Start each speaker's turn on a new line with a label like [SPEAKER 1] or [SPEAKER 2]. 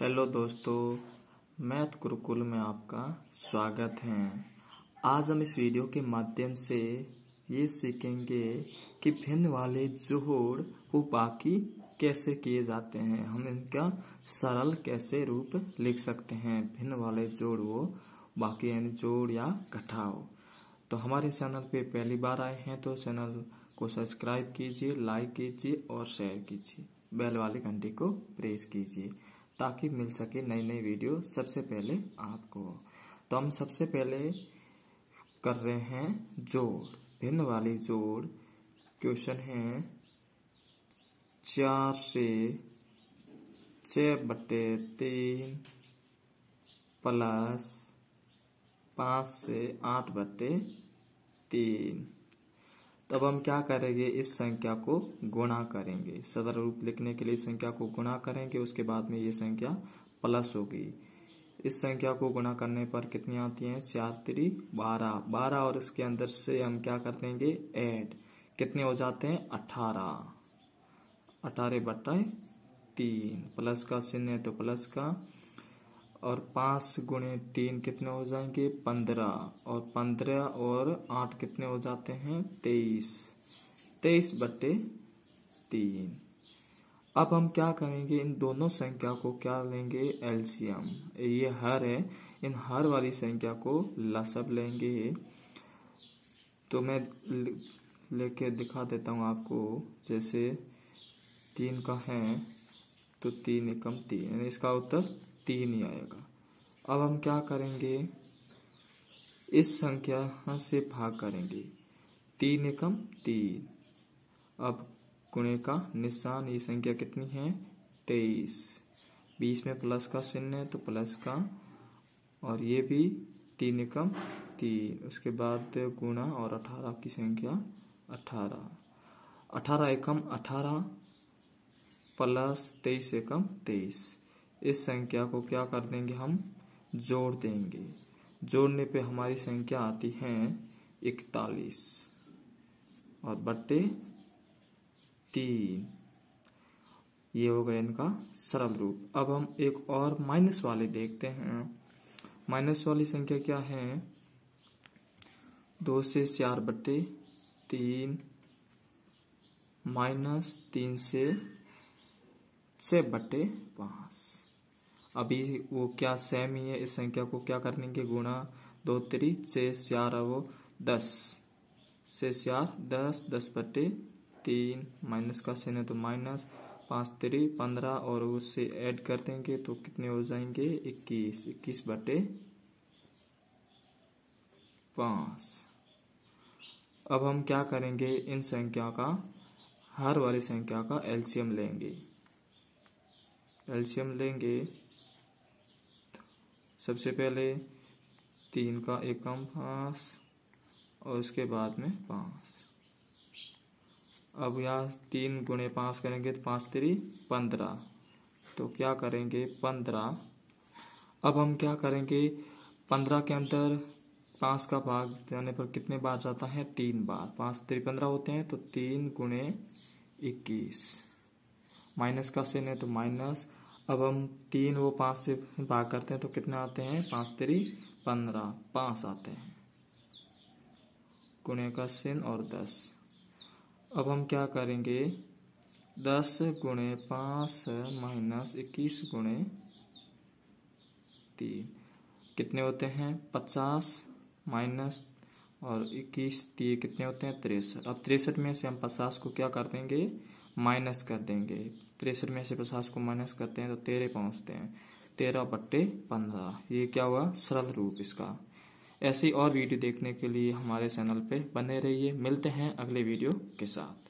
[SPEAKER 1] hello दोस्तों math Gurukul में आपका स्वागत है आज हम इस वीडियो के माध्यम से ये सीखेंगे कि भिन्न वाले जोड़ वो बाकी कैसे किए जाते हैं हम इनका सरल कैसे रूप लिख सकते हैं भिन्न वाले जोड़ वो बाकी यानी जोड़ या घटाओ तो हमारे चैनल पे पहली बार आए हैं तो चैनल को सब्सक्राइब कीजिए लाइक कीजिए और शेयर कीजिए बेल वाली घंटी को प्रेस कीजिए ताकि मिल सके नई नई वीडियो सबसे पहले आपको तो हम सबसे पहले कर रहे हैं जोड़ भिन्न वाली जोड़ क्वेश्चन है चार से छ बटे तीन प्लस पांच से आठ बटे तीन तब हम क्या करेंगे इस संख्या को गुणा करेंगे सदर रूप लिखने के लिए संख्या को गुणा करेंगे उसके बाद में ये संख्या प्लस होगी इस संख्या को गुणा करने पर कितनी आती है चार त्री बारह बारह और इसके अंदर से हम क्या कर देंगे एड कितने हो जाते हैं अठारह अठारह बटा तीन प्लस का चिन्ह है तो प्लस का और पाँच गुणे तीन कितने हो जाएंगे पंद्रह और पंद्रह और आठ कितने हो जाते हैं तेईस तेईस बटे तीन अब हम क्या करेंगे इन दोनों संख्या को क्या लेंगे एलसीएम ये हर है इन हर वाली संख्या को लसब लेंगे तो मैं लेके दिखा देता हूँ आपको जैसे तीन का है तो तीन एकम तीन यानी इसका उत्तर तीन ही आएगा अब हम क्या करेंगे इस संख्या से भाग करेंगे तीन एकम तीन अब गुणे का निशान ये संख्या कितनी है तेईस बीस में प्लस का चिन्ह है तो प्लस का और ये भी तीन एकम तीन उसके बाद गुणा और अठारह की संख्या अठारह अठारह एकम अठारह प्लस तेईस एकम तेईस इस संख्या को क्या कर देंगे हम जोड़ देंगे जोड़ने पे हमारी संख्या आती है इकतालीस और बट्टे तीन ये हो गया इनका सरल रूप अब हम एक और माइनस वाले देखते हैं माइनस वाली संख्या क्या है दो से चार बट्टे तीन माइनस तीन से से बटे पांच अभी वो क्या सेम ही है इस संख्या को क्या करने के गुणा दो त्री छह चार वो दस से चार दस दस बटे तीन माइनस का सेन है तो माइनस पाँच त्री पंद्रह और उससे ऐड कर देंगे तो कितने हो जाएंगे इक्कीस इक्कीस बटे पांच अब हम क्या करेंगे इन संख्या का हर वाली संख्या का एलसीएम लेंगे एल्शियम लेंगे सबसे पहले तीन का एकम पास और उसके बाद में पाँच अब यहाँ तीन गुणे पाँच करेंगे तो पाँच तेरी पंद्रह तो क्या करेंगे पंद्रह अब हम क्या करेंगे पंद्रह के अंदर पाँच का भाग जाने पर कितने बार जाता है तीन बार पाँच तेरी पंद्रह होते हैं तो तीन गुणे इक्कीस माइनस का सेन है तो माइनस अब हम तीन वो पांच से भाग करते हैं तो कितने आते हैं पांच तेरी पंद्रह पांच आते हैं गुणे का सेन और दस अब हम क्या करेंगे दस गुणे पांच माइनस इक्कीस गुणे तीन कितने होते हैं पचास माइनस और इक्कीस तीन कितने होते हैं तिरसठ अब तिरसठ में से हम पचास को क्या कर देंगे माइनस कर देंगे तिरसठ में से पचास को माइनस करते हैं तो तेरह पहुंचते हैं तेरह बट्टे पंद्रह ये क्या हुआ सरल रूप इसका ऐसी और वीडियो देखने के लिए हमारे चैनल पे बने रहिए मिलते हैं अगले वीडियो के साथ